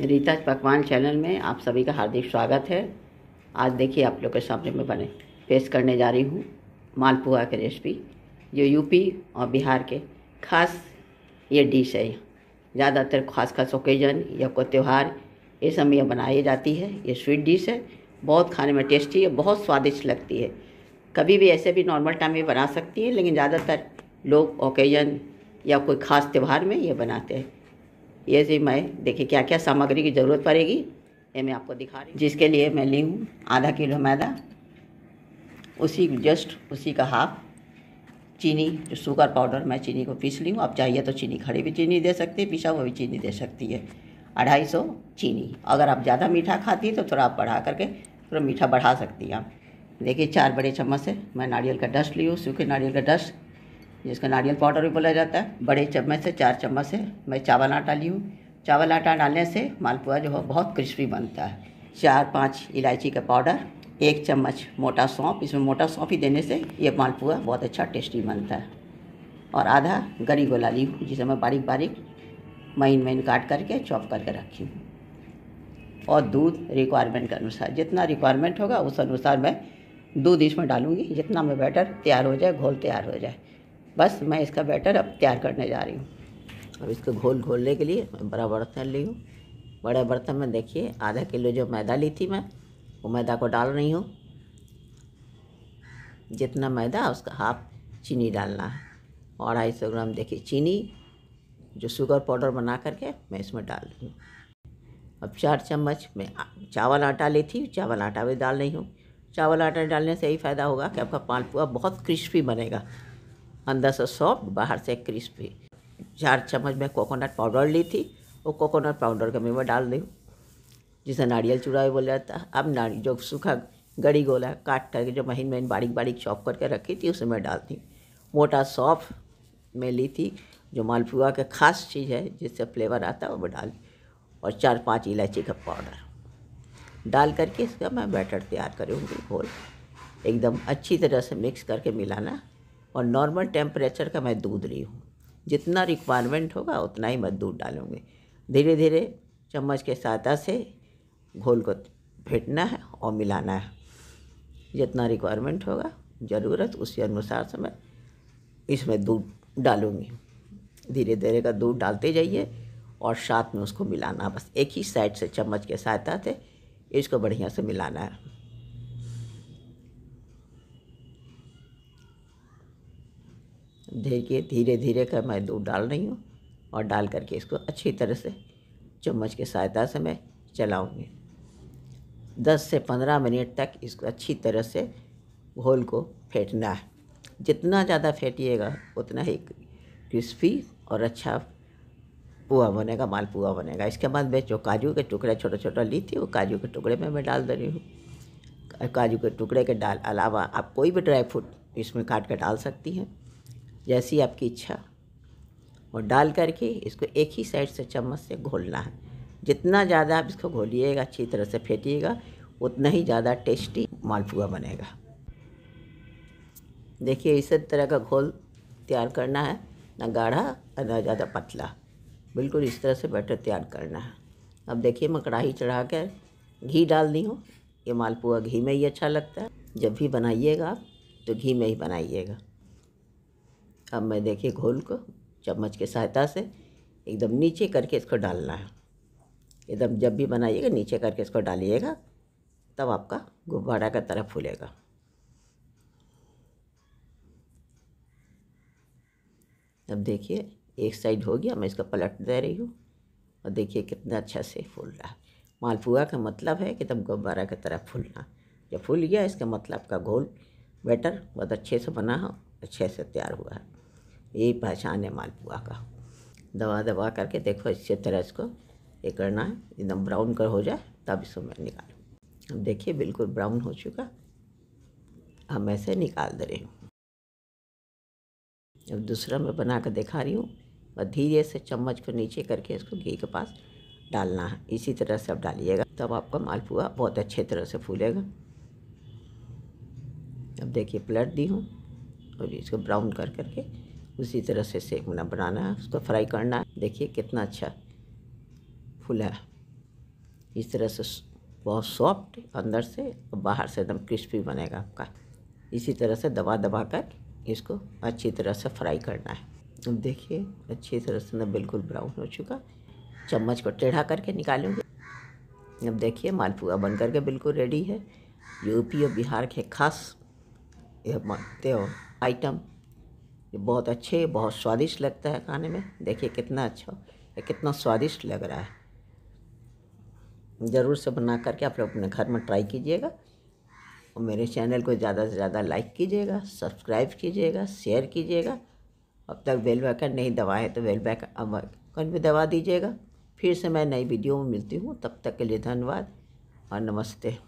रीता पकवान चैनल में आप सभी का हार्दिक स्वागत है आज देखिए आप लोग के सामने में बने पेश करने जा रही हूँ मालपुआ की रेसिपी जो यूपी और बिहार के खास ये डिश है ज़्यादातर खास खास ओकेजन या कोई त्यौहार ये सब यह बनाई जाती है ये स्वीट डिश है बहुत खाने में टेस्टी है बहुत स्वादिष्ट लगती है कभी भी ऐसे भी नॉर्मल टाइम में बना सकती है लेकिन ज़्यादातर लोग ओकेजन या कोई ख़ास त्यौहार में ये बनाते हैं ये जी मैं देखिए क्या क्या सामग्री की ज़रूरत पड़ेगी ये मैं आपको दिखा रही हूँ जिसके लिए मैं ली हूँ आधा किलो मैदा उसी जस्ट उसी का हाफ चीनी जो शुगर पाउडर मैं चीनी को पीस ली हूँ आप चाहिए तो चीनी खड़ी भी चीनी दे सकती है पिसा हुआ भी चीनी दे सकती है अढ़ाई सौ चीनी अगर आप ज़्यादा मीठा खाती है तो थोड़ा आप बढ़ा करके थोड़ा मीठा बढ़ा सकती हैं आप देखिए चार बड़े चम्मच से मैं नारियल का डस्ट ली हूँ सूखे नारियल का डस्ट जिसका नारियल पाउडर भी बोला जाता है बड़े चम्मच से चार चम्मच से मैं चावल आटा ली हूँ चावल आटा डालने से मालपुआ जो है बहुत क्रिस्पी बनता है चार पाँच इलायची का पाउडर एक चम्मच मोटा सौंप इसमें मोटा सौंप ही देने से ये मालपुआ बहुत अच्छा टेस्टी बनता है और आधा गरी गोला ली हूँ जिसे मैं बारीक बारीक महीन महीन काट करके चॉप करके रखी हूँ और दूध रिक्वायरमेंट के अनुसार जितना रिक्वायरमेंट होगा उस अनुसार मैं दूध इसमें डालूँगी जितना मैं बैटर तैयार हो जाए घोल तैयार हो जाए बस मैं इसका बैटर अब तैयार करने जा रही हूँ अब इसको घोल घोलने के लिए मैं बड़ा बर्तन ली हूँ बड़े बर्तन में देखिए आधा किलो जो मैदा ली थी मैं वो मैदा को डाल रही हूँ जितना मैदा उसका हाफ चीनी डालना है और अढ़ाई सौ ग्राम देखिए चीनी जो शुगर पाउडर बना करके मैं इसमें डाल रही हूँ अब चार चम्मच मैं चावल आटा ली थी चावल आटा भी डाल रही हूँ चावल आटा डालने से यही फ़ायदा होगा कि आपका पालपुआ बहुत क्रिस्पी बनेगा अंदर से सॉफ्ट बाहर से क्रिस्पी चार चम्मच मैं कोकोनट पाउडर ली थी वो कोकोनट पाउडर का मैं डाल दी जिसे नारियल चुराए बोल था अब नारियल जो सूखा गड़ी गोला काट करके जो महीन महीन बारीक बारीक चॉप करके रखी थी उसे मैं डालती मोटा सॉफ्ट मैं ली थी जो मालपुआ का खास चीज़ है जिससे फ्लेवर आता है वो डाली और चार पांच इलायची का पाउडर डाल करके इसका मैं बैटर तैयार करूँगी घोल एकदम अच्छी तरह से मिक्स करके मिलाना और नॉर्मल टेम्परेचर का मैं दूध रही हूँ जितना रिक्वायरमेंट होगा उतना ही मैं दूध डालूँगी धीरे धीरे चम्मच के सहायता से घोल को फेंटना है और मिलाना है जितना रिक्वायरमेंट होगा ज़रूरत उसी अनुसार से मैं इसमें दूध डालूँगी धीरे धीरे का दूध डालते जाइए और साथ में उसको मिलाना बस एक ही साइड से चम्मच के सहायता से इसको बढ़िया से मिलाना है देखिए धीरे धीरे कर मैं दूध डाल रही हूँ और डाल करके इसको अच्छी तरह से चम्मच की सहायता से मैं चलाऊँगी दस से पंद्रह मिनट तक इसको अच्छी तरह से घोल को फेंटना है जितना ज़्यादा फेंटिएगा उतना ही क्रिस्पी और अच्छा पुआ बनेगा मालपुआ बनेगा इसके बाद मैं जो काजू के टुकड़े छोटा छोटा ली थी वो काजू के टुकड़े में मैं डाल दे रही हूँ काजू के टुकड़े के डाल अलावा आप कोई भी ड्राई फ्रूट इसमें काट कर डाल सकती हैं जैसी आपकी इच्छा और डाल करके इसको एक ही साइड से चम्मच से घोलना है जितना ज़्यादा आप इसको घोलिएगा अच्छी तरह से फेंटिएगा उतना ही ज़्यादा टेस्टी मालपुआ बनेगा देखिए इस तरह का घोल तैयार करना है ना गाढ़ा और ना ज़्यादा पतला बिल्कुल इस तरह से बैटर तैयार करना है अब देखिए मैं कढ़ाई चढ़ा कर घी डाल दी हूँ ये मालपुआ घी में ही अच्छा लगता है जब भी बनाइएगा आप तो घी में ही बनाइएगा अब मैं देखिए घोल को चम्मच के सहायता से एकदम नीचे करके इसको डालना है एकदम जब भी बनाइएगा नीचे करके इसको डालिएगा तब आपका गुब्बारा का तरह फूलेगा अब देखिए एक साइड हो गया मैं इसको पलट दे रही हूँ और देखिए कितना अच्छा से फूल रहा है मालपुआ का मतलब है कि तब गुब्बारा की तरह फूलना जब फूल गया इसका मतलब का घोल बेटर बहुत अच्छे से बना हो अच्छे से तैयार हुआ है यही पहचान है मालपुआ का दबा दबा करके देखो इसी तरह इसको ये करना है एकदम ब्राउन कर हो जाए तब इसको मैं निकालूँ अब देखिए बिल्कुल ब्राउन हो चुका अब मैं इसे निकाल दे रही हूँ अब दूसरा मैं बना कर दिखा रही हूँ और धीरे से चम्मच को नीचे करके इसको घी के पास डालना है इसी तरह से अब डालिएगा तब आपका मालपुआ बहुत अच्छे तरह से फूलेगा अब देखिए प्लट दी हूँ और इसको ब्राउन कर करके उसी तरह से सेक बनाना है उसको फ्राई करना है देखिए कितना अच्छा फूला इस तरह से बहुत सॉफ्ट अंदर से और बाहर से एकदम क्रिस्पी बनेगा आपका इसी तरह से दबा दबा कर इसको अच्छी तरह से फ्राई करना है अब देखिए अच्छी तरह से ना बिल्कुल ब्राउन हो चुका चम्मच को टेढ़ा करके निकालेंगे अब देखिए मालपुआ बन करके बिल्कुल रेडी है यूपी और बिहार के खास यह आइटम ये बहुत अच्छे बहुत स्वादिष्ट लगता है खाने में देखिए कितना अच्छा ये कितना स्वादिष्ट लग रहा है ज़रूर से बना करके आप लोग अपने घर में ट्राई कीजिएगा और मेरे चैनल को ज़्यादा से ज़्यादा लाइक कीजिएगा सब्सक्राइब कीजिएगा शेयर कीजिएगा अब तक बेल बैकन नहीं दबाए तो बेल बैकन भी दबा दीजिएगा फिर से मैं नई वीडियो में मिलती हूँ तब तक के लिए धन्यवाद और नमस्ते